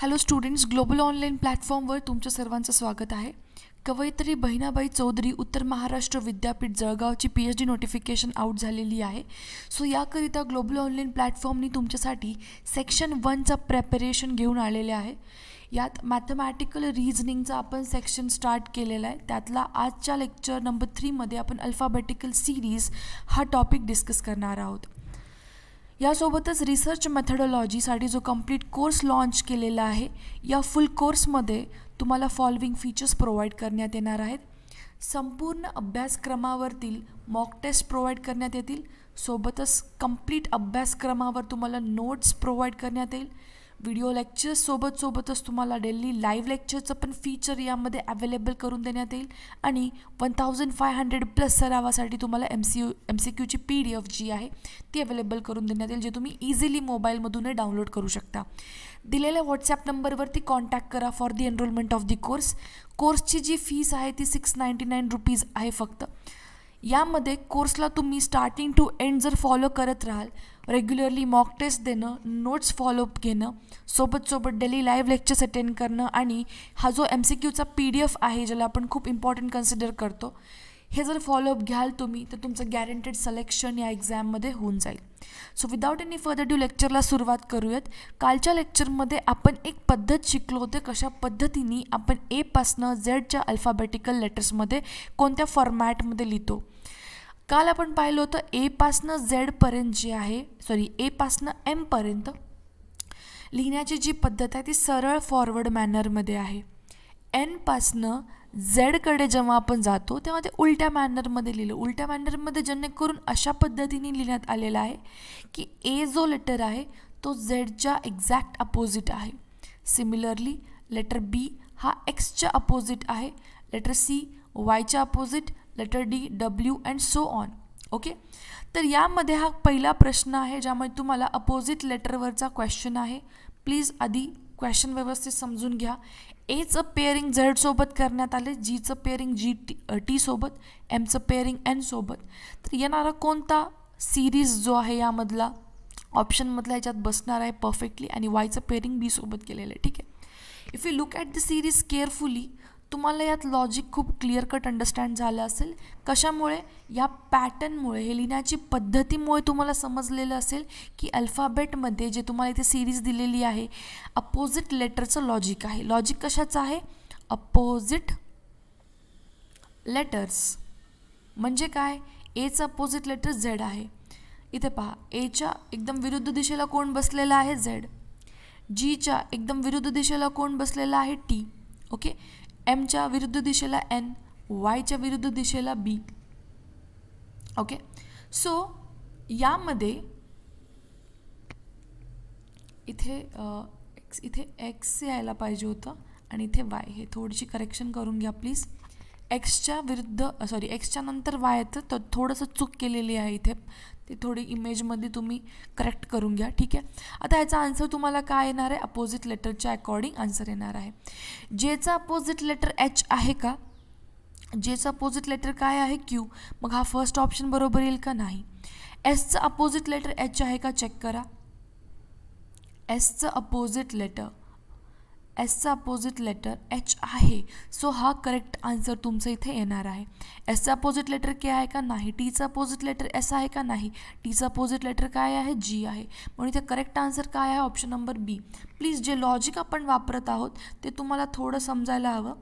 hello students global online प्लॅटफॉर्मवर तुमचं सर्वांचं स्वागत आहे कवयित्री बहिणाबाई चौधरी उत्तर महाराष्ट्र विद्यापीठ जळगावची P H D notification out झालेली आहे सो याकरिता ग्लोबल ऑनलाईन प्लॅटफॉर्मनी तुमच्यासाठी सेक्शन वनचं प्रेपरेशन घेऊन आलेले आहे यात मॅथमॅटिकल रिझनिंगचा आपण सेक्शन स्टार्ट केलेला आहे त्यातला आजच्या लेक्चर नंबर थ्रीमध्ये आपण अल्फाबेटिकल सिरीज हा टॉपिक डिस्कस करणार आहोत यासोबतच रिसर्च मेथडॉलॉजीसाठी जो कम्प्लीट कोर्स लाँच केलेला आहे या फुल कोर्समध्ये तुम्हाला फॉलोविंग फीचर्स प्रोव्हाइड करण्यात येणार आहेत संपूर्ण अभ्यासक्रमावरतील मॉक टेस्ट प्रोव्हाइड करण्यात येतील सोबतच कम्प्लीट अभ्यासक्रमावर तुम्हाला नोट्स प्रोव्हाइड करण्यात येईल व्हिडिओ सोबत सोबतच तुम्हाला डेली लाईव्ह लेक्चरचं पण फीचर यामध्ये अवेलेबल करून देण्यात येईल आणि one thousand five hundred plus सरावासाठी तुम्हाला M C Q M C क्यूची पी डी एफ जी आहे ती अवेलेबल करून देण्यात येईल जे तुम्ही इझिली मोबाईलमधूनही डाउनलोड करू शकता दिलेल्या व्हॉट्सॲप नंबरवरती कॉन्टॅक्ट करा for the enrolment of the course कोर्सची जी फीस आहे ती सिक्स नाईंटी नाईन रुपीज आहे फक्त यामध्ये कोर्सला तुम्ही स्टार्टिंग टू एंड जर फॉलो करत राहाल रेग्युलरली मॉक टेस्ट देणं नोट्स फॉलोअप घेणं सोबत सोबत डेली लाईव्ह लेक्चर्स अटेंड करणं आणि हा जो एम सी क्यूचा पी डी एफ आहे ज्याला आपण खूप इम्पॉर्टंट कन्सिडर करतो हे जर फॉलोअप घ्याल तुम्ही तर तुमचं गॅरंटेड सलेक्शन या एक्झाममध्ये होऊन जाईल so without any further due लेक्चरला सुरुवात करूयात कालच्या लेक्चरमध्ये आपण एक पद्धत शिकलो होते कशा पद्धतीने आपण एपासनं झेडच्या अल्फाबेटिकल लेटर्समध्ये कोणत्या फॉर्मॅटमध्ये लिहितो काल आपण पाहिलं होतं एपासनं झेडपर्यंत जे आहे सॉरी एपासनं एमपर्यंत लिहिण्याची जी पद्धत आहे ती सरळ फॉरवर्ड मॅनरमध्ये आहे एनपासनं झेडकडे जेव्हा आपण जातो तेव्हा ते उलट्या मॅनरमध्ये लिहिलं उलट्या मॅनरमध्ये जेणेकरून अशा पद्धतीने लिहिण्यात आलेला आहे की ए जो लेटर आहे तो झेडच्या एक्झॅक्ट अपोजिट आहे सिमिलरली लेटर बी हा एक्सच्या अपोजिट आहे लेटर सी वायच्या opposite letter D W and so on okay तर यामध्ये हा पहिला प्रश्न आहे ज्यामध्ये तुम्हाला अपोजिट लेटरवरचा क्वेश्चन आहे प्लीज आधी क्वेश्चन व्यवस्थित समजून घ्या एचं पेअरिंग सोबत करण्यात आले जीचं पेअरिंग जी टी टी सोबत एमचं पेअरिंग एन सोबत तर येणारा कोणता सिरीज जो आहे यामधला ऑप्शनमधला ह्याच्यात बसणार आहे परफेक्टली आणि वायचं पेअरिंग बी सोबत केलेलं आहे ठीक आहे if you look at the series carefully तुम्हाला यात लॉजिक खूप क्लिअर कट अंडरस्टँड झालं असेल कशामुळे या पॅटर्नमुळे हे लिहिण्याची पद्धतीमुळे तुम्हाला समजलेलं असेल की अल्फाबेटमध्ये जे तुम्हाला इथे सिरीज दिलेली आहे अपोजिट लेटरचं लॉजिक आहे लॉजिक कशाचं आहे अपोजिट लेटर्स म्हणजे काय एचं अपोजिट लेटर झेड आहे इथे पहा एच्या एकदम विरुद्ध दिशेला कोण बसलेला आहे झेड जीच्या एकदम विरुद्ध दिशेला कोण बसलेला आहे टी ओके एमच्या विरुद्ध दिशेला एन वायच्या विरुद्ध दिशेला बी ओके सो यामध्ये इथे इथे एक्स यायला पाहिजे होतं आणि इथे वाय हे थोडीशी करेक्शन करून घ्या प्लीज एक्सच्या विरुद्ध सॉरी एक्सच्या नंतर वायचं तर थोडंसं चूक केलेली आहे इथे ते थोडी इमेजमध्ये तुम्ही करेक्ट करून घ्या ठीक आहे आता याचा आन्सर तुम्हाला काय येणार आहे अपोजिट लेटरच्या अकॉर्डिंग आन्सर येणार आहे जेचा अपोजिट लेटर एच आहे का जेचं अपोजिट लेटर काय आहे क्यू मग हा फर्स्ट ऑप्शन बरोबर येईल का नाही एसचं अपोजिट लेटर एच आहे का चेक करा एसचं अपोजिट लेटर एसचा अपोजिट लेटर एच आहे सो हा करेक्ट आन्सर तुमचं इथे येणार आहे एसचा अपोजिट लेटर के आहे का नाही टीचा अपोजिट लेटर एस आहे का नाही टीचा अपोजिट लेटर काय आहे जी आहे म्हणून इथे करेक्ट आन्सर काय आहे ऑप्शन नंबर बी प्लीज जे लॉजिक आपण वापरत आहोत ते तुम्हाला थोडं समजायला हवं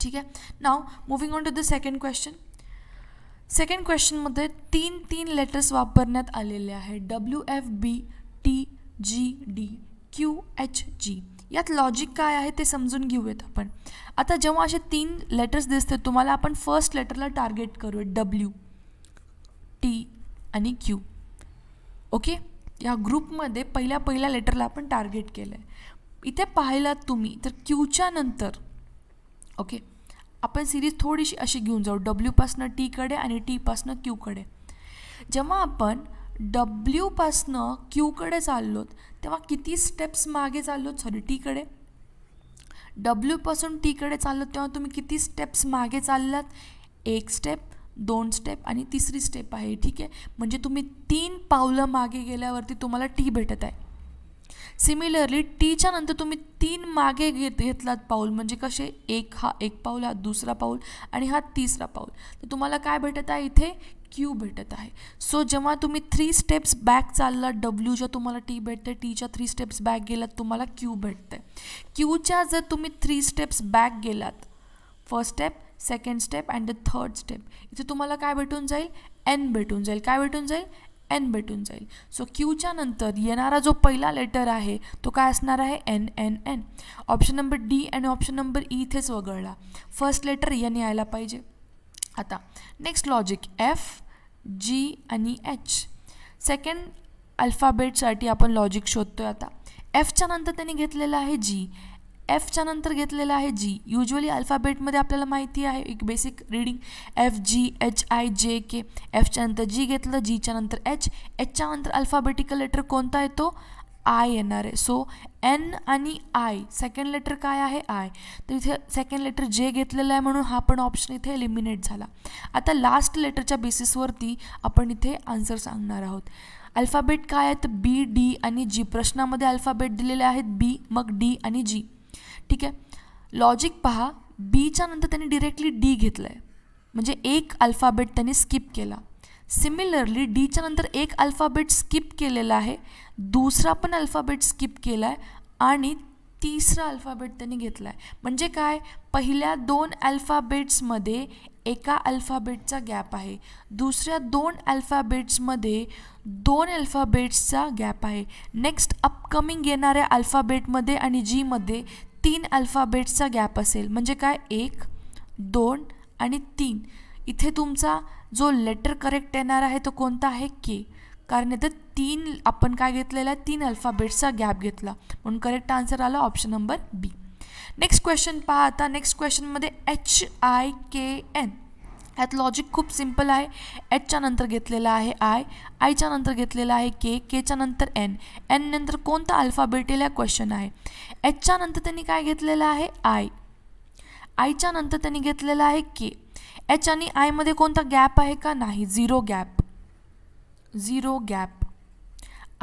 ठीक आहे now moving on to the second question second क्वेश्चनमध्ये तीन तीन लेटर्स वापरण्यात आलेले आहे W F B T G D Q H G यात लॉजिक काय आहे ते समजून घेऊयात आपण आता जेव्हा असे तीन लेटर्स दिसते तुम्हाला आपण फर्स्ट लेटरला टार्गेट करूया डब्ल्यू टी आणि क्यू ओके या ग्रुपमध्ये पहिल्या पहिल्या लेटरला आपण टार्गेट केलं आहे इथे पाहिलात तुम्ही तर क्यूच्या नंतर ओके आपण सिरीज थोडीशी अशी घेऊन जाऊ डब्ल्यूपासनं टीकडे आणि टीपासनं क्यूकडे जेव्हा आपण डब्ल्यूपासनं क्यूकडे चाललोत तेव्हा किती स्टेप्स मागे चाललो सॉरी टीकडे डब्ल्यूपासून टीकडे चाललो तेव्हा तुम्ही किती स्टेप्स मागे चाललात एक स्टेप दोन स्टेप आणि तिसरी स्टेप आहे ठीक आहे म्हणजे तुम्ही तीन पावलं मागे गेल्यावरती तुम्हाला टी भेटत आहे सिमिलरली टीच्या नंतर तुम्ही तीन मागे घेत घेतलात पाऊल म्हणजे कसे एक हा एक पाऊल हा दुसरा पाऊल आणि हा तिसरा पाऊल तर तुम्हाला काय भेटत आहे इथे क्यू भेटत आहे सो जेव्हा तुम्ही थ्री स्टेप्स बॅक चालला डब्ल्यूच्या तुम्हाला टी भेटते टीच्या थ्री स्टेप्स बॅक गेलात तुम्हाला क्यू भेटते क्यूच्या जर तुम्ही थ्री स्टेप्स बॅक गेलात first step second step and the third step इथे तुम्हाला काय भेटून जाईल एन भेटून जाईल काय भेटून जाईल एन भेटून जाईल सो क्यूच्या नंतर येणारा जो पहिला लेटर आहे तो काय असणार आहे N N N option number D आणि ऑप्शन नंबर ई इथेच वगळला फर्स्ट लेटर एन यायला पाहिजे आता नेक्स्ट लॉजिक एफ जी आणि एच सेकंड अल्फाबेटसाठी आपण लॉजिक शोधतो आहे आता एफच्या नंतर त्यांनी घेतलेलं आहे जी एफच्या नंतर घेतलेलं आहे जी युजली अल्फाबेटमध्ये आपल्याला माहिती आहे एक basic reading F G H I J K एफच्या नंतर जी घेतलं जीच्या नंतर एच एचच्या नंतर अल्फाबेटिकल लेटर कोणता येतो आय येणार आहे सो एन आणि आय सेकंड लेटर काय आहे आय तर इथे सेकंड लेटर जे घेतलेलं आहे म्हणून हा पण ऑप्शन इथे एलिमिनेट झाला आता लास्ट लेटरच्या बेसिसवरती आपण इथे आन्सर सांगणार आहोत अल्फाबेट काय आहेत बी डी आणि जी प्रश्नामध्ये अल्फाबेट दिलेले आहेत बी मग डी आणि जी ठीक आहे लॉजिक पहा बीच्या नंतर त्यांनी डिरेक्टली डी घेतलं आहे म्हणजे एक अल्फाबेट त्यांनी स्किप केला सिमिलरली डीच्या नंतर एक अल्फाबेट स्किप केलेला आहे दुसरा पण अल्फाबेट स्किप केला आहे आणि तिसरा अल्फाबेट त्यांनी घेतला आहे म्हणजे काय पहिल्या दोन अल्फाबेट्समध्ये एका अल्फाबेटचा गॅप आहे दुसऱ्या दोन अल्फाबेट्समध्ये दोन अल्फाबेट्सचा गॅप आहे नेक्स्ट अपकमिंग येणाऱ्या अल्फाबेटमध्ये आणि जीमध्ये तीन अल्फाबेट्सचा गॅप असेल म्हणजे काय एक दोन आणि तीन इथे तुमचा जो लेटर करेक्ट येणार आहे तो कोणता आहे के कारण इथं तीन आपण काय घेतलेला आहे तीन अल्फाबेट्सचा गॅप घेतला म्हणून करेक्ट आन्सर आला option number B next question पहा आता नेक्स्ट क्वेश्चनमध्ये एच आय के एन ह्यात लॉजिक खूप सिम्पल आहे एचच्या नंतर घेतलेला आहे आय आयच्या नंतर घेतलेला आहे के केच्या नंतर एन एन नंतर कोणता अल्फाबेट क्वेश्चन आहे एचच्या नंतर त्यांनी काय घेतलेलं आहे आय आयच्या नंतर त्यांनी घेतलेला आहे के एच आणि आयमध्ये कोणता गॅप आहे का नाही zero gap zero gap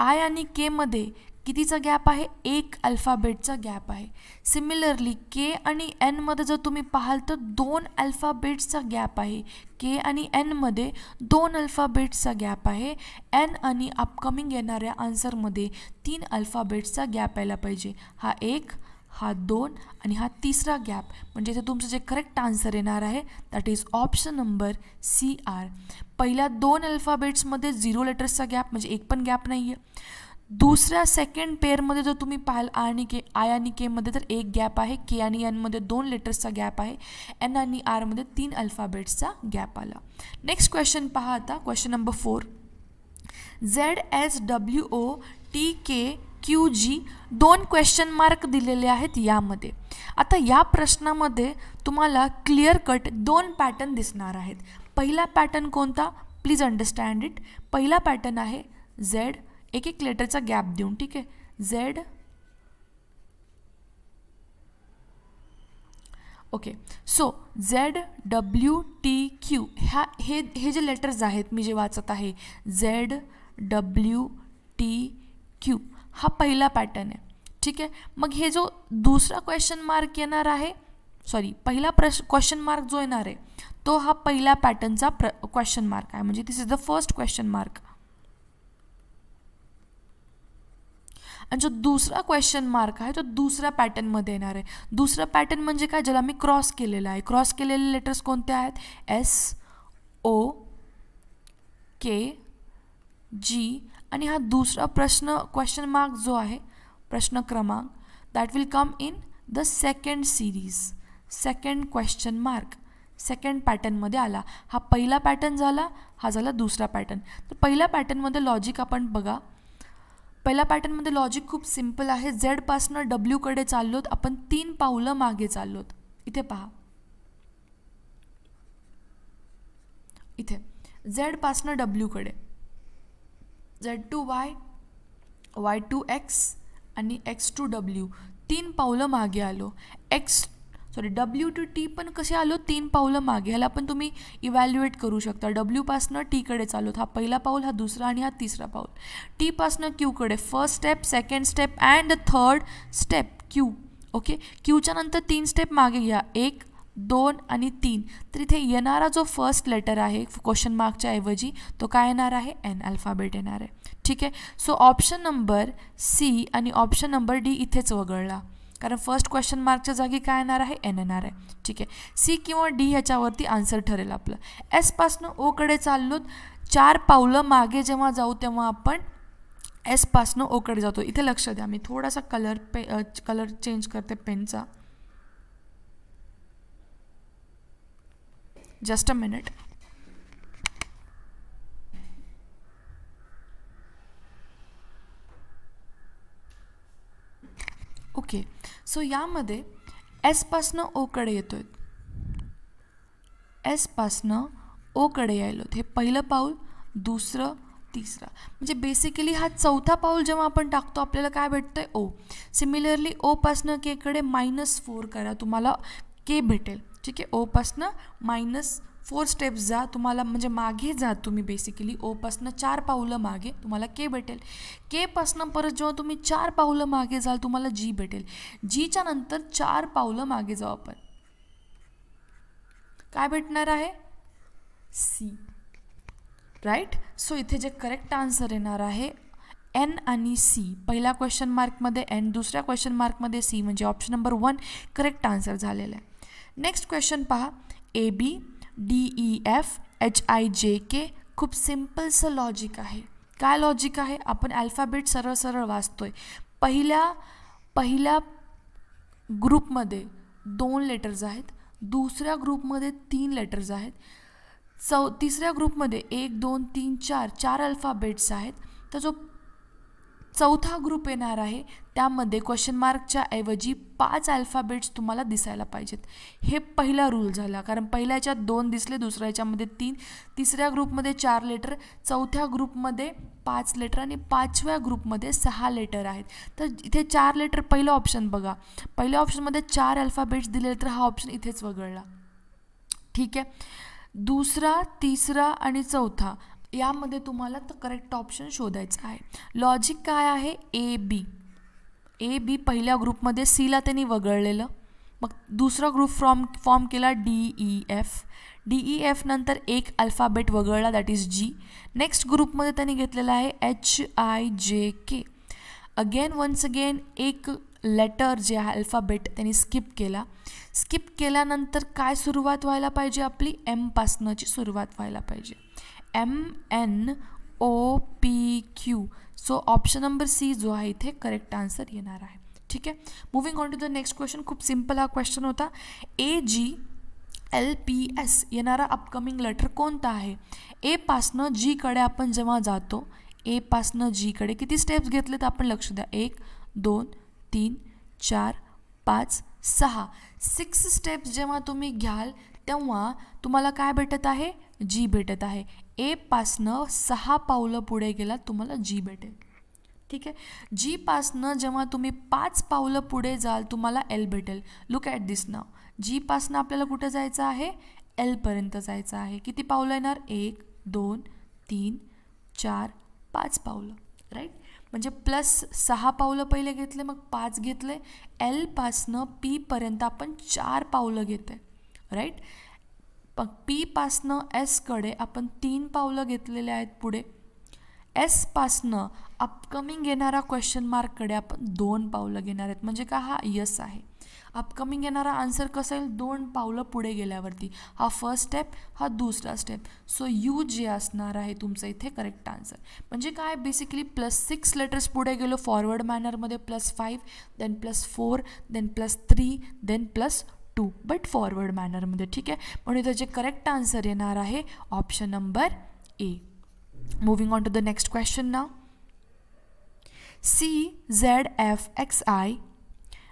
I आणि केमध्ये कितीचा गॅप आहे एक अल्फाबेटचा गॅप आहे सिमिलरली के आणि एनमध्ये जर तुम्ही पाहाल तर दोन अल्फाबेट्सचा गॅप आहे के आणि एनमध्ये दोन अल्फाबेट्सचा गॅप आहे एन आणि अपकमिंग येणाऱ्या आन्सरमध्ये तीन अल्फाबेट्सचा गॅप यायला पाहिजे हा एक हा दोन आणि हा तिसरा गॅप म्हणजे इथे तुमचं जे करेक्ट आन्सर येणार आहे that is option number C आर पहिल्या दोन अल्फाबेट्समध्ये झिरो लेटर्सचा गॅप म्हणजे एक पण गॅप नाही आहे दुसऱ्या सेकंड पेअरमध्ये जर तुम्ही पाहाल आय आणि के आय आणि केमध्ये तर एक गॅप आहे के आणि एनमध्ये दोन लेटर्सचा गॅप आहे एन आणि आरमध्ये तीन अल्फाबेट्सचा गॅप आला नेक्स्ट क्वेश्चन पहा आता question number four Z S W O T K Q G दोन क्वेश्चन मार्क दिलेले आहेत यामध्ये आता या प्रश्नामध्ये तुम्हाला क्लिअर कट दोन पॅटर्न दिसणार आहेत पहिला पॅटर्न कोणता प्लीज अंडरस्टँड इट पहिला पॅटर्न आहे झेड एक एक लेटरचा गॅप देऊन ठीक आहे Z okay so Z W T Q ह्या हे हे जे लेटर्स आहेत मी जे वाचत आहे झेड डब्ल्यू टी क्यू हा पहिला पॅटर्न आहे ठीक आहे मग हे जो दुसरा क्वेश्चन मार्क येणार आहे सॉरी पहिला प्रश क्वेश्चन मार्क जो येणार आहे तो हा पहिला पॅटर्नचा प्र क्वेश्चन मार्क आहे म्हणजे this is the first question mark आणि जो दुसरा क्वेश्चन मार्क आहे तो दुसऱ्या पॅटर्नमध्ये येणार आहे दुसरा पॅटर्न म्हणजे काय ज्याला मी क्रॉस केलेला आहे क्रॉस केलेले लेटर्स कोणते आहेत एस ओ के जी आणि हा दुसरा प्रश्न क्वेश्चन मार्क जो आहे प्रश्न क्रमांक that will come in the second series second question mark second पॅटर्नमध्ये आला हा पहिला पॅटर्न झाला हा झाला दुसरा पॅटर्न तर पहिल्या पॅटर्नमध्ये लॉजिक आपण बघा पहिल्या पॅटर्नमध्ये लॉजिक खूप सिम्पल आहे झेडपासनं डब्ल्यूकडे चाललोत आपण तीन पावलं मागे चाललोत इथे पहा इथे झेडपासनं डब्ल्यूकडे Z to Y Y to X आणि एक्स टू डब्ल्यू तीन पावलं मागे आलो X sorry W to T पण कसे आलो तीन पावलं मागे ह्याला पण तुम्ही इव्हॅल्युएट करू शकता डब्ल्यूपासनं टीकडे चालवत हा पहिला पाऊल हा दुसरा आणि हा तिसरा पाऊल टीपासनं क्यूकडे first step second step and third step Q okay क्यूच्या नंतर तीन स्टेप मागे घ्या एक दोन आणि तीन तर इथे येणारा जो फर्स्ट लेटर आहे क्वेश्चन मार्कच्या ऐवजी तो काय येणार आहे एन अल्फाबेट येणार आहे ठीक आहे सो ऑप्शन नंबर सी आणि ऑप्शन नंबर डी इथेच वगळला कारण फर्स्ट क्वेश्चन मार्कच्या जागी काय येणार आहे एन येणार आहे ठीक आहे सी किंवा डी ह्याच्यावरती आन्सर ठरेल आपलं एसपासनं ओकडे चाललो चार पावलं मागे जेव्हा जाऊ तेव्हा आपण एसपासनं ओकडे जातो इथे लक्ष द्या मी थोडासा कलर पे कलर चेंज करते पेनचा just a minute okay so यामध्ये एसपासनं ओकडे येतो आहेत ओ कडे यायलो हे पहिलं पाऊल दुसरं तिसरा म्हणजे बेसिकली हा चौथा पाऊल जेव्हा आपण टाकतो आपल्याला काय भेटतं आहे ओ सिमिलरली ओपासनं केकडे मायनस फोर करा तुम्हाला के भेटेल ठीक आहे ओपासनं मायनस फोर स्टेप्स जा तुम्हाला म्हणजे मागे जा तुम्ही बेसिकली ओपासनं चार पावलं मागे तुम्हाला के भेटेल केपासनं परत जेव्हा तुम्ही चार पावलं मागे जाल तुम्हाला जी भेटेल जीच्या नंतर चार पावलं मागे जाऊ आपण काय भेटणार आहे सी राईट सो इथे जे करेक्ट आन्सर येणार आहे एन आणि सी पहिल्या क्वेश्चन मार्कमध्ये एन दुसऱ्या क्वेश्चन मार्कमध्ये सी म्हणजे option number one correct answer झालेला आहे नेक्स्ट क्वेश्चन पहा A B D E F H I J K खूप सिम्पलसं लॉजिक आहे काय लॉजिक आहे आपण अल्फाबेट सरळ सरळ वाचतो आहे पहिल्या पहिल्या ग्रुपमध्ये दोन लेटर्स आहेत दुसऱ्या ग्रुपमध्ये तीन लेटर्स आहेत चौ तिसऱ्या ग्रुपमध्ये एक दोन तीन चार चार अल्फाबेट्स आहेत तर जो चौथा ग्रुप येणार आहे त्यामध्ये क्वेश्चन मार्कच्या ऐवजी पाच अल्फाबेट्स तुम्हाला दिसायला पाहिजेत हे पहिला रूल झाला कारण पहिल्याच्यात दोन दिसले दुसऱ्या याच्यामध्ये तीन तिसऱ्या ग्रुपमध्ये चार लेटर चौथ्या ग्रुपमध्ये पाच लेटर आणि पाचव्या ग्रुपमध्ये सहा लेटर आहेत तर इथे चार लेटर पहिलं ऑप्शन बघा पहिल्या ऑप्शनमध्ये चार अल्फाबेट्स दिले तर हा ऑप्शन इथेच वगळला ठीक आहे दुसरा तिसरा आणि चौथा यामध्ये तुम्हाला तर करेक्ट ऑप्शन शोधायचा आहे लॉजिक काय आहे ए बी ए बी पहिल्या ग्रुपमध्ये सीला त्यांनी वगळलेलं मग दुसरा ग्रुप फॉर्म फॉर्म केला D E F D E F नंतर एक अल्फाबेट वगळला दॅट इज जी नेक्स्ट ग्रुपमध्ये त्यांनी घेतलेला आहे H I J K again once again एक लेटर जे आहे अल्फाबेट त्यांनी स्किप केला स्किप केल्यानंतर काय सुरुवात व्हायला पाहिजे आपली एमपासनची सुरुवात व्हायला पाहिजे M N O P Q so option number C जो आहे इथे करेक्ट आन्सर येणार आहे ठीक आहे moving on to the next question खूप सिम्पल हा क्वेश्चन होता A G L P S येणारा अपकमिंग लेटर कोणता आहे एपासनं जीकडे आपण जेव्हा जातो एपासनं जीकडे किती स्टेप्स घेतले तर आपण लक्ष द्या एक दोन तीन चार पाच सहा सिक्स स्टेप्स जेव्हा तुम्ही घ्याल तेव्हा तुम्हाला काय भेटत आहे जी भेटत आहे एपासनं सहा पावलं पुढे गेला तुम्हाला जी भेटेल ठीक आहे जी पासनं जेव्हा तुम्ही पाच पावलं पुढे जाल तुम्हाला एल भेटेल लुक ॲट दिस नाव जी पासनं आपल्याला कुठं जायचं आहे एलपर्यंत जायचं आहे किती पावलं येणार एक दोन तीन चार पाच पावलं राईट म्हणजे प्लस सहा पावलं पहिले घेतले मग पाच घेतले एलपासनं पीपर्यंत आपण चार पावलं घेते राईट प पीपासनं एसकडे आपण तीन पावलं घेतलेले आहेत पुढे एसपासनं अपकमिंग येणारा क्वेश्चन मार्ककडे आपण दोन पावलं घेणार आहेत म्हणजे का हा यस आहे अपकमिंग येणारा आन्सर कसा येईल दोन पावलं पुढे गेल्यावरती हा फर्स्ट स्टेप हा दुसरा स्टेप सो यू जे असणार आहे तुमचं इथे करेक्ट आन्सर म्हणजे काय बेसिकली प्लस सिक्स लेटर्स पुढे गेलो फॉरवर्ड मॅनरमध्ये plus five then plus four then plus three then plus two but forward मॅनरमध्ये ठीक आहे म्हणून जे करेक्ट आन्सर येणार आहे option number A moving on to the next question ना C Z F X I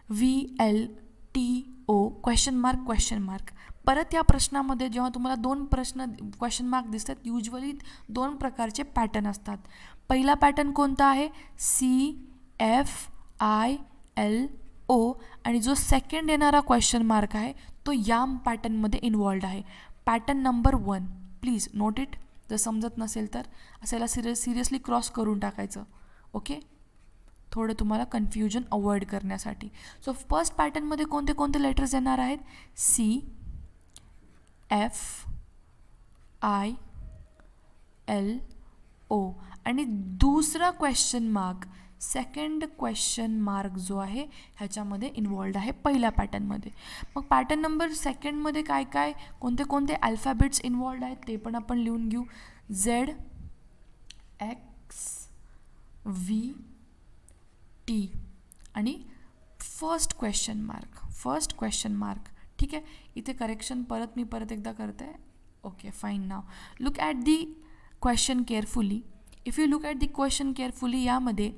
V L T O question mark question mark परत या प्रश्नामध्ये जेव्हा तुम्हाला दोन प्रश्न क्वेश्चन मार्क दिसतात युजली दोन प्रकारचे पॅटर्न असतात पहिला पॅटर्न कोणता आहे C F I L O आणि जो सेकंड येणारा क्वेश्चन मार्क आहे तो याम पॅटर्नमध्ये इन्वॉल्ड आहे pattern number one please note it जर समजत नसेल तर याला सिरि सिरियसली क्रॉस करून टाकायचं ओके थोडं तुम्हाला कन्फ्युजन अवॉइड करण्यासाठी सो फर्स्ट पॅटर्नमध्ये कोणते कोणते लेटर्स येणार आहेत C F I L O आणि दुसरा question mark second question mark जो आहे ह्याच्यामध्ये इन्वॉल्ड आहे पहिल्या पॅटर्नमध्ये मग पॅटर्न नंबर सेकंडमध्ये काय काय कोणते कोणते अल्फाबेट्स इन्वॉल्ड आहेत ते पण आपण लिहून घेऊ झेड एक्स व्ही टी आणि first question mark first question mark ठीक आहे इथे करेक्शन परत मी परत एकदा करते okay fine now look at the question carefully if you look at the question carefully यामध्ये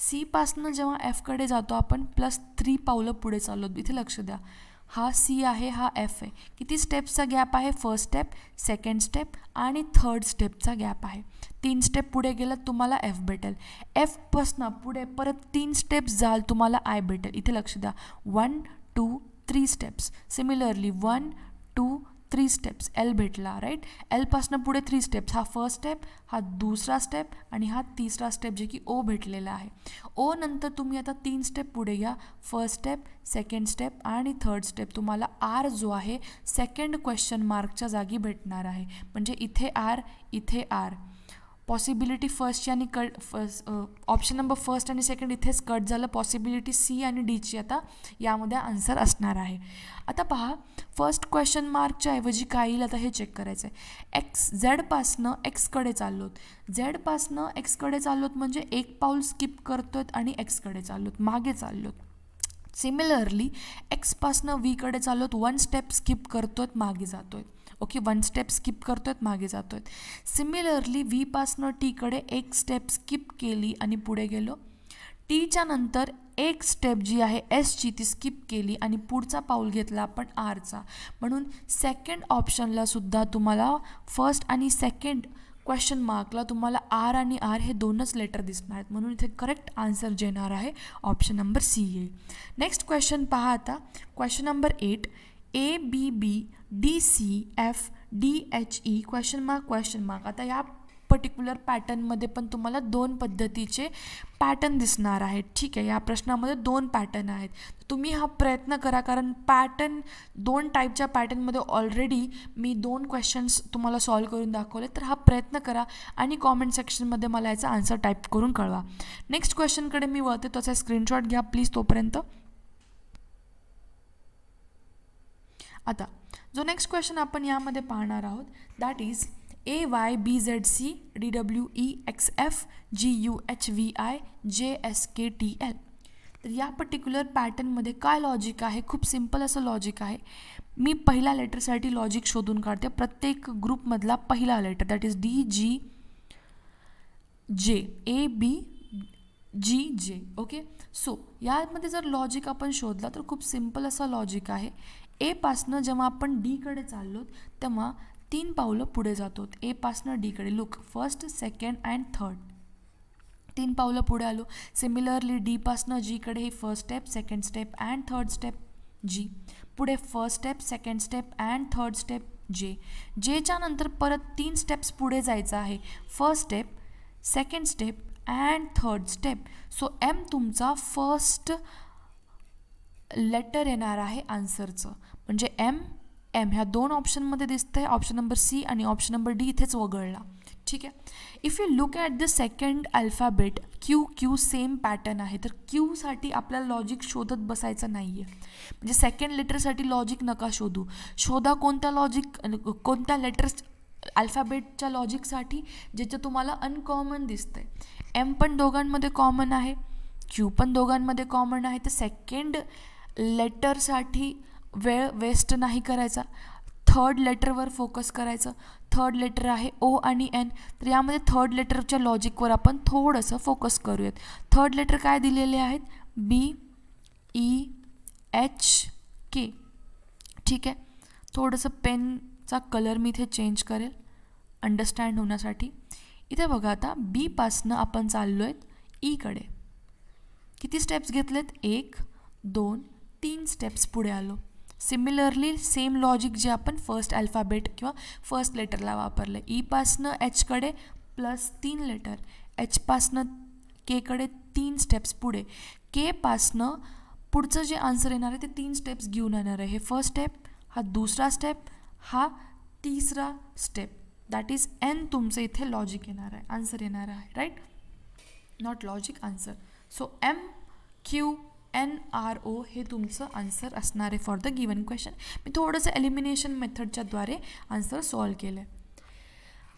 सीपासनं जेव्हा एफकडे जातो आपण प्लस थ्री पावलं पुढे चाललो इथे लक्ष द्या हा सी आहे हा एफ आहे किती स्टेप्सचा गॅप आहे first step second step and third स्टेपचा गॅप आहे तीन स्टेप पुढे गेलं तुम्हाला एफ भेटेल एफपासनं पुढे परत तीन स्टेप्स जाल तुम्हाला आय भेटेल इथे लक्ष द्या one two three steps similarly one two three steps L भेटला राईट एलपासनं पुढे थ्री स्टेप्स हा फर्स्ट स्टेप हा दुसरा स्टेप आणि हा तिसरा स्टेप जे की ओ भेटलेला आहे ओ नंतर तुम्ही आता तीन स्टेप पुढे घ्या first step second step and third step तुम्हाला आर जो आहे सेकंड क्वेश्चन मार्कच्या जागी भेटणार आहे म्हणजे इथे आर इथे आर पॉसिबिलिटी फर्स्टची आणि cut first option number first आणि सेकंड इथेच कट झालं पॉसिबिलिटी सी आणि डीची आता यामध्ये आन्सर असणार आहे आता पहा फर्स्ट क्वेश्चन मार्कच्या ऐवजी काय येईल आता हे चेक करायचं आहे एक्स झेडपासनं एक्सकडे चाललोत झेडपासनं एक्सकडे चाललोत म्हणजे एक पाऊल स्किप करतो आहेत आणि एक्सकडे चाललोत मागे चाललोत सिमिलरली एक्सपासनं वीकडे चाललोत वन स्टेप स्किप करतोत मागे जातो जातोय ओके वन स्टेप स्किप करतो आहेत मागे जातो आहेत सिमिलरली व्हीपासनं टीकडे एक स्टेप स्किप केली आणि पुढे गेलो टीच्या नंतर एक स्टेप जी आहे एसची ती स्किप केली आणि पुढचा पाऊल घेतला आपण आरचा म्हणून सेकंड ऑप्शनला सुद्धा तुम्हाला फर्स्ट आणि सेकंड क्वेश्चन मार्कला तुम्हाला आर आणि आर हे दोनच लेटर दिसणार आहेत म्हणून इथे करेक्ट आन्सर देणार आहे option number C A next question पहा आता question number eight A B B D C F D H E question mark question mark आता या पर्टिक्युलर पॅटर्नमध्ये पण तुम्हाला दोन पद्धतीचे पॅटर्न दिसणार आहेत ठीक आहे या प्रश्नामध्ये दोन पॅटर्न आहेत तुम्ही हा प्रयत्न करा कारण पॅटर्न दोन टाईपच्या पॅटर्नमध्ये ऑलरेडी मी दोन क्वेश्चन्स तुम्हाला सॉल्व्ह करून दाखवले तर हा प्रयत्न करा आणि कॉमेंट सेक्शनमध्ये मला याचा आन्सर टाईप करून कळवा नेक्स्ट क्वेश्चनकडे मी वळते तसा स्क्रीनशॉट घ्या प्लीज तोपर्यंत आता जो नेक्स्ट क्वेश्चन आपण यामध्ये पाहणार आहोत that is A Y B Z C D W E X F G U H V I J S K T L तर या पर्टिक्युलर पॅटर्नमध्ये काय लॉजिक आहे खूप सिम्पल असं लॉजिक आहे मी पहिल्या लेटरसाठी लॉजिक शोधून काढते प्रत्येक ग्रुपमधला पहिला letter that is D G J A बी जी जे ओके सो यामध्ये जर लॉजिक आपण शोधला तर खूप सिम्पल असा लॉजिक आहे एपासनं जेव्हा आपण डीकडे चाललो तेव्हा तीन पावलं पुढे जातो एपासनं डीकडे look first second and third तीन पावलं पुढे आलो सिमिलरली डीपासनं जीकडे ही first step second step and third step G पुढे first step second step and third step J जेच्या नंतर परत तीन स्टेप्स पुढे जायचं आहे first step second step and third step so M तुमचा फर्स्ट लेटर येणार आहे आन्सरचं म्हणजे एम एम ह्या दोन ऑप्शनमध्ये दिसतं आहे ऑप्शन नंबर सी आणि ऑप्शन नंबर डी इथेच वगळला ठीक आहे if you look at the second alphabet Q Q same pattern आहे तर क्यूसाठी आपल्याला लॉजिक शोधत बसायचं नाही आहे म्हणजे सेकंड लेटरसाठी लॉजिक नका शोधू शोधा कोणत्या लॉजिक कोणत्या लेटर्स अल्फाबेटच्या लॉजिकसाठी ज्याचं तुम्हाला अनकॉमन दिसतं आहे एम पण दोघांमध्ये कॉमन आहे क्यू पण दोघांमध्ये कॉमन आहे तर सेकंड लेटरसाठी वेळ वेस्ट नाही करायचा थर्ड लेटरवर फोकस करायचं थर्ड लेटर आहे ओ आणि एन तर यामध्ये थर्ड लेटरच्या लॉजिकवर आपण थोडंसं फोकस करूयात थर्ड लेटर काय दिलेले आहेत बी ई एच के ठीक आहे थोडंसं पेनचा कलर मी इथे चेंज करेल अंडरस्टँड होण्यासाठी इथे बघा आता बीपासनं आपण चाललो आहेत ईकडे e किती स्टेप्स घेतलेत एक दोन तीन स्टेप्स पुढे आलो सिमिलरली सेम लॉजिक जे आपण फर्स्ट अल्फाबेट किंवा फर्स्ट लेटरला वापरलं आहे e ईपासनं एचकडे प्लस तीन लेटर एचपासनं केकडे तीन स्टेप्स पुढे केपासनं पुढचं जे आन्सर येणार आहे ते तीन स्टेप्स घेऊन येणार आहे हे फर्स्ट स्टेप हा दुसरा स्टेप हा तिसरा स्टेप दॅट इज एन तुमचं इथे लॉजिक येणार आहे आन्सर येणार आहे right not logic answer so M Q N R O हे तुमचं आन्सर असणार आहे फॉर द गिवन क्वेश्चन मी थोडंसं एलिमिनेशन मेथडच्याद्वारे आन्सर सॉल्व केलं आहे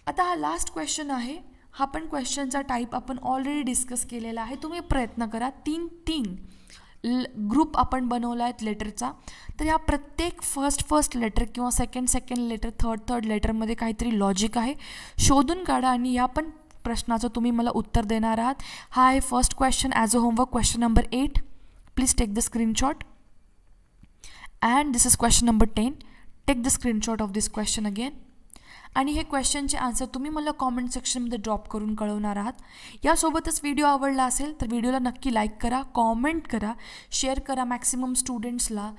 आता हा लास्ट क्वेश्चन आहे हा पण क्वेश्चनचा टाईप आपण ऑलरेडी डिस्कस केलेला आहे तुम्ही प्रयत्न करा तीन तीन ल ग्रुप आपण बनवला आहेत लेटरचा तर या प्रत्येक फर्स्ट फर्स्ट लेटर किंवा second second letter third third लेटरमध्ये काहीतरी लॉजिक आहे शोधून काढा आणि या पण प्रश्नाचं तुम्ही मला उत्तर देणार आहात हा आहे first question as a homework question number eight please take the screenshot and this is question number ten take the screenshot of this question again आणि हे क्वेश्चनचे आन्सर तुम्ही मला कॉमेंट सेक्शनमध्ये ड्रॉप करून कळवणार आहात यासोबतच व्हिडिओ आवडला असेल तर व्हिडिओला नक्की लाईक करा कॉमेंट करा शेअर करा मॅक्सिमम स्टुडंट्सला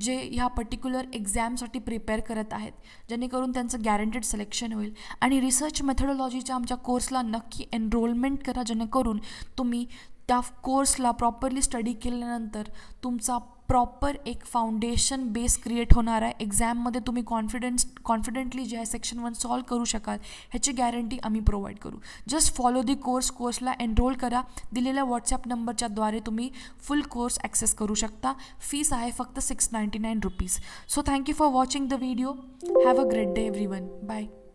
जे ह्या पर्टिक्युलर एक्झामसाठी प्रिपेअर करत आहेत जेणेकरून त्यांचं गॅरंटेड सिलेक्शन होईल आणि रिसर्च मेथडॉलॉजीच्या आमच्या कोर्सला नक्की एनरोलमेंट करा जेणेकरून तुम्ही त्या कोर्सला प्रॉपरली स्टडी केल्यानंतर तुमचा प्रॉपर एक फाउंडेशन बेस क्रिएट होणार आहे एक्झाममध्ये तुम्ही कॉन्फिडन्स कॉन्फिडेंटली जे आहे सेक्शन वन सॉल्व करू शकाल ह्याची गॅरंटी आम्ही प्रोव्हाइड करू जस्ट फॉलो दी कोर्स कोर्सला एनरोल करा दिलेल्या व्हॉट्सॲप नंबरच्या द्वारे तुम्ही फुल कोर्स ॲक्सेस करू शकता फीस आहे फक्त six ninety nine rupees so thank you for watching the video have a great day everyone bye